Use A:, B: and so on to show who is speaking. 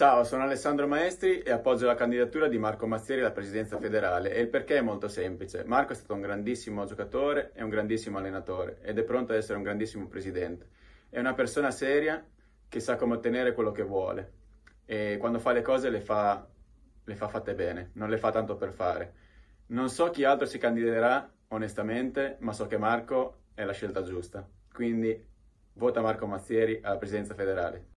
A: Ciao, sono Alessandro Maestri e appoggio la candidatura di Marco Mazzieri alla presidenza federale e il perché è molto semplice. Marco è stato un grandissimo giocatore e un grandissimo allenatore ed è pronto ad essere un grandissimo presidente. È una persona seria che sa come ottenere quello che vuole e quando fa le cose le fa, le fa fatte bene, non le fa tanto per fare. Non so chi altro si candiderà, onestamente, ma so che Marco è la scelta giusta. Quindi vota Marco Mazzieri alla presidenza federale.